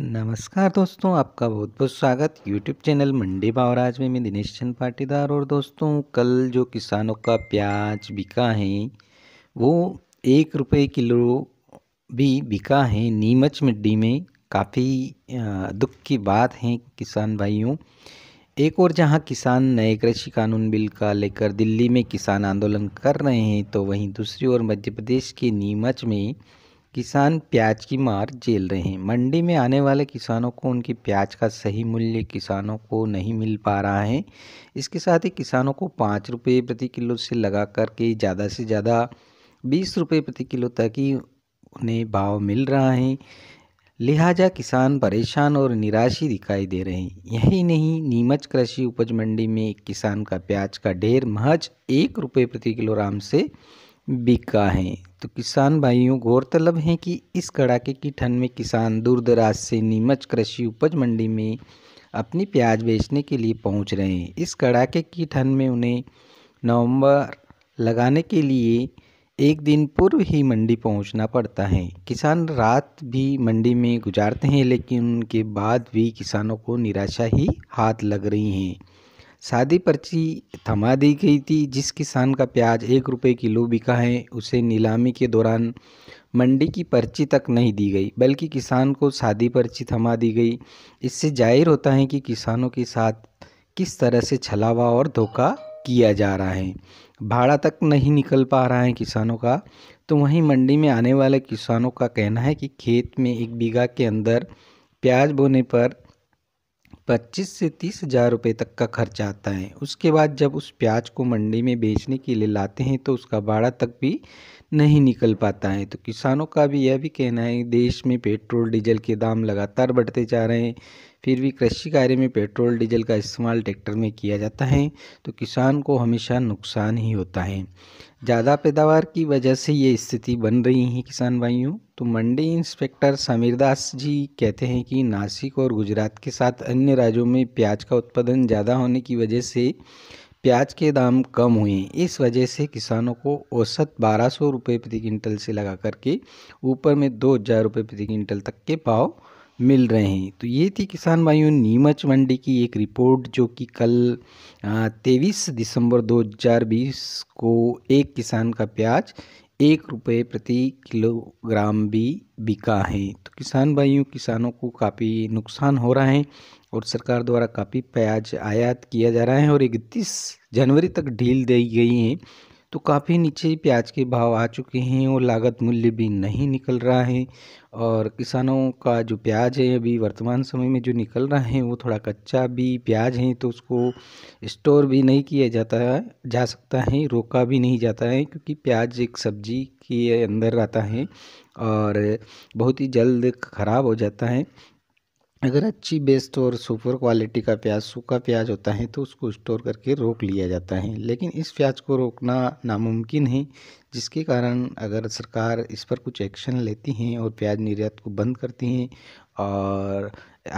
नमस्कार दोस्तों आपका बहुत बहुत स्वागत यूट्यूब चैनल मंडी बावराज में मैं दिनेश चंद पाटीदार और दोस्तों कल जो किसानों का प्याज बिका है वो एक रुपये किलो भी बिका है नीमच मंडी में काफ़ी दुख की बात है किसान भाइयों एक और जहां किसान नए कृषि कानून बिल का लेकर दिल्ली में किसान आंदोलन कर रहे हैं तो वहीं दूसरी ओर मध्य प्रदेश के नीमच में किसान प्याज की मार झेल रहे हैं मंडी में आने वाले किसानों को उनकी प्याज का सही मूल्य किसानों को नहीं मिल पा रहा है इसके साथ ही किसानों को पाँच रुपये प्रति किलो से लगा कर के ज़्यादा से ज़्यादा बीस रुपये प्रति किलो तक ही उन्हें भाव मिल रहा है लिहाजा किसान परेशान और निराशी दिखाई दे रहे हैं यही नहीं नीमच कृषि उपज मंडी में किसान का प्याज का ढेर महज एक रुपये प्रति किलोग्राम से बिका है तो किसान भाइयों गौरतलब है कि इस कड़ाके की ठंड में किसान दूर दराज से नीमच कृषि उपज मंडी में अपनी प्याज बेचने के लिए पहुंच रहे हैं इस कड़ाके की ठंड में उन्हें नवंबर लगाने के लिए एक दिन पूर्व ही मंडी पहुंचना पड़ता है किसान रात भी मंडी में गुजारते हैं लेकिन उनके बाद भी किसानों को निराशा ही हाथ लग रही है सादी पर्ची थमा दी गई थी जिस किसान का प्याज एक रुपये किलो बिका है उसे नीलामी के दौरान मंडी की पर्ची तक नहीं दी गई बल्कि किसान को सादी पर्ची थमा दी गई इससे जाहिर होता है कि किसानों के साथ किस तरह से छलावा और धोखा किया जा रहा है भाड़ा तक नहीं निकल पा रहा है किसानों का तो वहीं मंडी में आने वाले किसानों का कहना है कि खेत में एक बीघा के अंदर प्याज बोने पर पच्चीस से तीस हज़ार रुपये तक का खर्च आता है उसके बाद जब उस प्याज को मंडी में बेचने के लिए लाते हैं तो उसका भाड़ा तक भी नहीं निकल पाता है तो किसानों का भी यह भी कहना है देश में पेट्रोल डीजल के दाम लगातार बढ़ते जा रहे हैं फिर भी कृषि कार्य में पेट्रोल डीजल का इस्तेमाल ट्रैक्टर में किया जाता है तो किसान को हमेशा नुकसान ही होता है ज़्यादा पैदावार की वजह से ये स्थिति बन रही है किसान भाइयों तो मंडी इंस्पेक्टर समीर दास जी कहते हैं कि नासिक और गुजरात के साथ अन्य राज्यों में प्याज का उत्पादन ज़्यादा होने की वजह से प्याज के दाम कम हुए इस वजह से किसानों को औसत बारह सौ रुपये प्रति क्विंटल से लगा करके ऊपर में दो हज़ार रुपये प्रति क्विंटल तक के पाव मिल रहे हैं तो ये थी किसान भाइयों नीमच मंडी की एक रिपोर्ट जो कि कल तेईस दिसंबर 2020 को एक किसान का प्याज एक रुपये प्रति किलोग्राम भी बिका है तो किसान भाइयों किसानों को काफ़ी नुकसान हो रहा है और सरकार द्वारा काफ़ी प्याज आयात किया जा रहा है और इकतीस जनवरी तक ढील दी गई है तो काफ़ी नीचे प्याज के भाव आ चुके हैं और लागत मूल्य भी नहीं निकल रहा है और किसानों का जो प्याज है अभी वर्तमान समय में जो निकल रहा है वो थोड़ा कच्चा भी प्याज है तो उसको स्टोर भी नहीं किया जाता जा सकता है रोका भी नहीं जाता है क्योंकि प्याज एक सब्जी के अंदर आता है और बहुत ही जल्द ख़राब हो जाता है अगर अच्छी बेस्ट और सुपर क्वालिटी का प्याज सूखा प्याज होता है तो उसको स्टोर करके रोक लिया जाता है लेकिन इस प्याज को रोकना नामुमकिन है जिसके कारण अगर सरकार इस पर कुछ एक्शन लेती हैं और प्याज निर्यात को बंद करती हैं और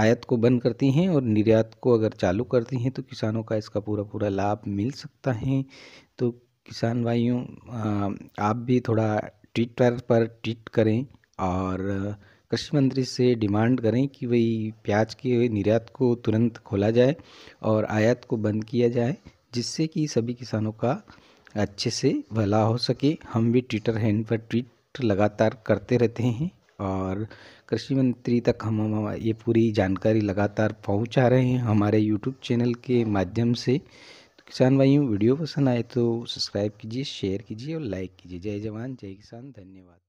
आयत को बंद करती हैं और निर्यात को अगर चालू करती हैं तो किसानों का इसका पूरा पूरा लाभ मिल सकता है तो किसान भाइयों आप भी थोड़ा ट्विटर पर ट्वीट करें और कृषि मंत्री से डिमांड करें कि वही प्याज के निर्यात को तुरंत खोला जाए और आयात को बंद किया जाए जिससे कि सभी किसानों का अच्छे से भला हो सके हम भी ट्विटर हैंड पर ट्वीट लगातार करते रहते हैं और कृषि मंत्री तक हम, ये पूरी जानकारी लगातार पहुंचा रहे हैं हमारे यूट्यूब चैनल के माध्यम से तो किसान भाइयों वीडियो पसंद आए तो सब्सक्राइब कीजिए शेयर कीजिए और लाइक कीजिए जय जवान जय किसान धन्यवाद